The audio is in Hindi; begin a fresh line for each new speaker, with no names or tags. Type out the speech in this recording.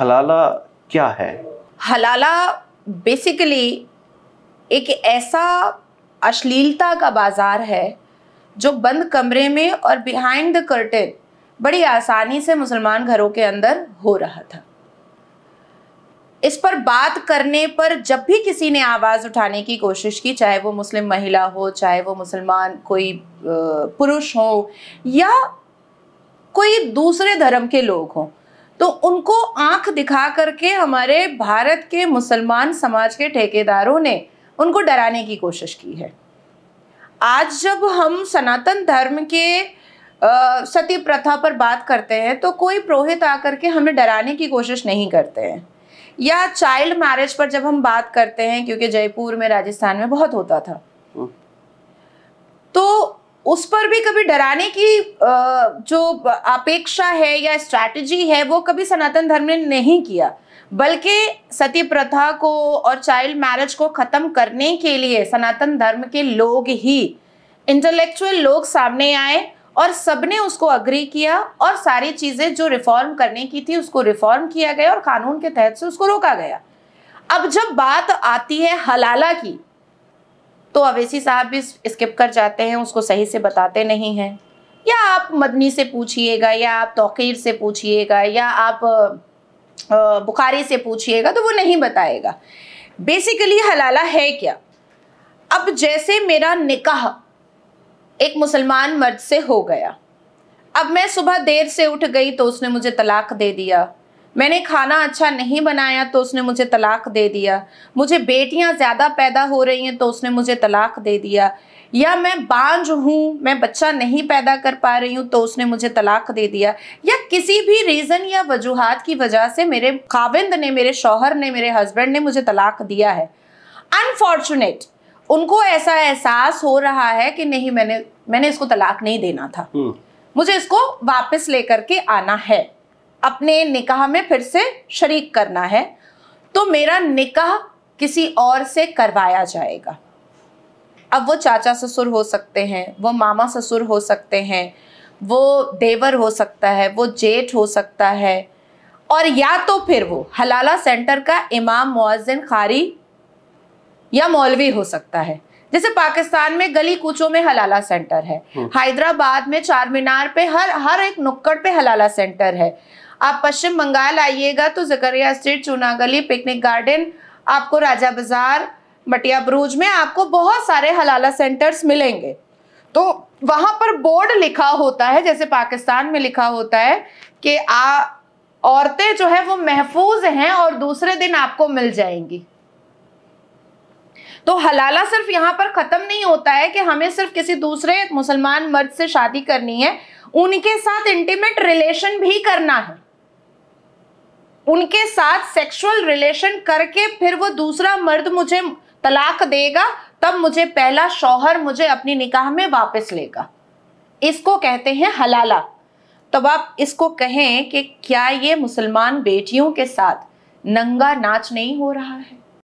हलाला क्या है हलाला बेसिकली एक ऐसा अश्लीलता का बाज़ार है जो बंद कमरे में और बिहाइंड द कर्टन बड़ी आसानी से मुसलमान घरों के अंदर हो रहा था इस पर बात करने पर जब भी किसी ने आवाज़ उठाने की कोशिश की चाहे वो मुस्लिम महिला हो चाहे वो मुसलमान कोई पुरुष हो या कोई दूसरे धर्म के लोग हों तो उनको आंख दिखा करके हमारे भारत के मुसलमान समाज के ठेकेदारों ने उनको डराने की कोशिश की है आज जब हम सनातन धर्म के सती प्रथा पर बात करते हैं तो कोई पुरोहित आकर के हमें डराने की कोशिश नहीं करते हैं या चाइल्ड मैरिज पर जब हम बात करते हैं क्योंकि जयपुर में राजस्थान में बहुत होता था उस पर भी कभी डराने की जो अपेक्षा है या स्ट्रैटेजी है वो कभी सनातन धर्म ने नहीं किया बल्कि सती प्रथा को और चाइल्ड मैरिज को ख़त्म करने के लिए सनातन धर्म के लोग ही इंटेलेक्चुअल लोग सामने आए और सबने उसको अग्री किया और सारी चीज़ें जो रिफॉर्म करने की थी उसको रिफॉर्म किया गया और कानून के तहत से उसको रोका गया अब जब बात आती है हलाला की तो अवैसी साहब भी स्किप कर जाते हैं उसको सही से बताते नहीं हैं या आप मदनी से पूछिएगा या आप तोकीर से पूछिएगा या आप बुखारी से पूछिएगा तो वो नहीं बताएगा बेसिकली हलाला है क्या अब जैसे मेरा निकाह एक मुसलमान मर्द से हो गया अब मैं सुबह देर से उठ गई तो उसने मुझे तलाक दे दिया मैंने खाना अच्छा नहीं बनाया तो उसने मुझे तलाक दे दिया मुझे बेटियां ज़्यादा पैदा हो रही हैं तो उसने मुझे तलाक दे दिया या मैं बांझ हूँ मैं बच्चा नहीं पैदा कर पा रही हूँ तो उसने मुझे तलाक दे दिया या किसी भी रीज़न या वजूहत की वजह से मेरे खाविंद ने मेरे शौहर ने मेरे हस्बैंड ने मुझे तलाक दिया है अनफॉर्चुनेट उनको ऐसा एहसास हो रहा है कि नहीं मैंने मैंने इसको तलाक नहीं देना था हम्म। मुझे इसको वापस लेकर के आना है अपने निकाह में फिर से शरीक करना है तो मेरा निकाह किसी और से करवाया जाएगा अब वो चाचा ससुर हो सकते हैं वो मामा ससुर हो सकते हैं वो देवर हो सकता है वो जेठ हो सकता है और या तो फिर वो हलाला सेंटर का इमाम मुआजिन खारी या मौलवी हो सकता है जैसे पाकिस्तान में गली कूचों में हलाला सेंटर है हम्म। हैदराबाद में चार मीनार पे हर हर एक नुक्कड़ पे हलाला सेंटर है आप पश्चिम बंगाल आइएगा तो जकरिया स्ट्रीट चूना गली पिकनिक गार्डन आपको राजा बाजार मटिया ब्रूज में आपको बहुत सारे हलाला सेंटर्स मिलेंगे तो वहां पर बोर्ड लिखा होता है जैसे पाकिस्तान में लिखा होता है कि आ औरतें जो है वो महफूज हैं और दूसरे दिन आपको मिल जाएंगी तो हलाला सिर्फ यहाँ पर ख़त्म नहीं होता है कि हमें सिर्फ किसी दूसरे मुसलमान मर्द से शादी करनी है उनके साथ इंटीमेट रिलेशन भी करना है उनके साथ सेक्सुअल रिलेशन करके फिर वो दूसरा मर्द मुझे तलाक देगा तब मुझे पहला शौहर मुझे अपनी निकाह में वापस लेगा इसको कहते हैं हलाला तब आप इसको कहें कि क्या ये मुसलमान बेटियों के साथ नंगा नाच नहीं हो रहा है